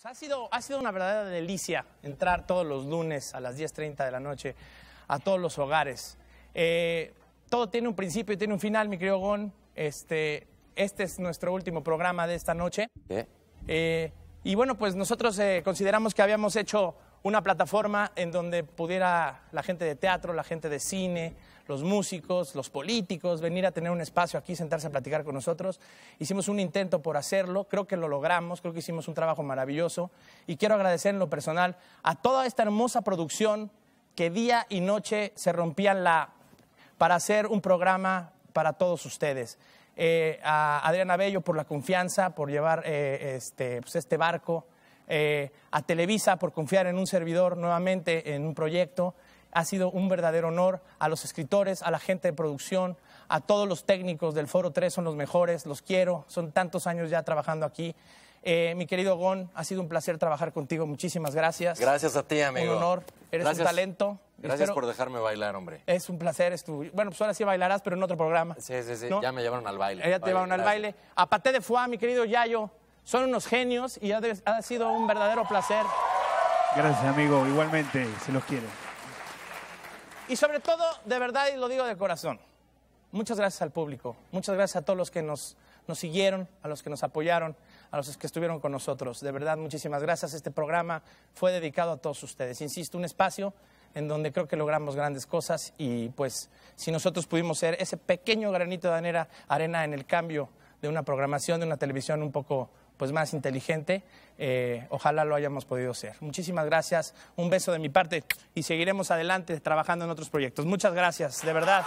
Pues ha, sido, ha sido una verdadera delicia entrar todos los lunes a las 10.30 de la noche a todos los hogares. Eh, todo tiene un principio y tiene un final, mi querido Este, este es nuestro último programa de esta noche. Eh, y bueno, pues nosotros eh, consideramos que habíamos hecho una plataforma en donde pudiera la gente de teatro, la gente de cine, los músicos, los políticos, venir a tener un espacio aquí, sentarse a platicar con nosotros. Hicimos un intento por hacerlo, creo que lo logramos, creo que hicimos un trabajo maravilloso y quiero agradecer en lo personal a toda esta hermosa producción que día y noche se rompían la para hacer un programa para todos ustedes. Eh, a Adriana Bello por la confianza, por llevar eh, este, pues, este barco eh, a Televisa por confiar en un servidor nuevamente en un proyecto. Ha sido un verdadero honor a los escritores, a la gente de producción, a todos los técnicos del Foro 3, son los mejores, los quiero, son tantos años ya trabajando aquí. Eh, mi querido Gon, ha sido un placer trabajar contigo, muchísimas gracias. Gracias a ti, amigo. Un honor, eres un talento. Gracias por dejarme bailar, hombre. Es un placer, es tu... Bueno, pues ahora sí bailarás, pero en otro programa. Sí, sí, sí, ya me llevaron al baile. Ya te llevaron al baile. A Paté de Fuá, mi querido Yayo, son unos genios y ha, sido un verdadero placer. Gracias, amigo. Igualmente, se los quiero. Y sobre todo, de verdad, y lo digo de corazón, muchas gracias al público, muchas gracias a todos los que nos, nos siguieron, a los que nos apoyaron, a los que estuvieron con nosotros. De verdad, muchísimas gracias. Este programa fue dedicado a todos ustedes. Insisto, un espacio en donde creo que logramos grandes cosas y pues si nosotros pudimos ser ese pequeño granito de arena en el cambio de una programación, de una televisión un poco pues más inteligente. Eh, ojalá lo hayamos podido ser. Muchísimas gracias, un beso de mi parte y seguiremos adelante trabajando en otros proyectos. Muchas gracias, de verdad.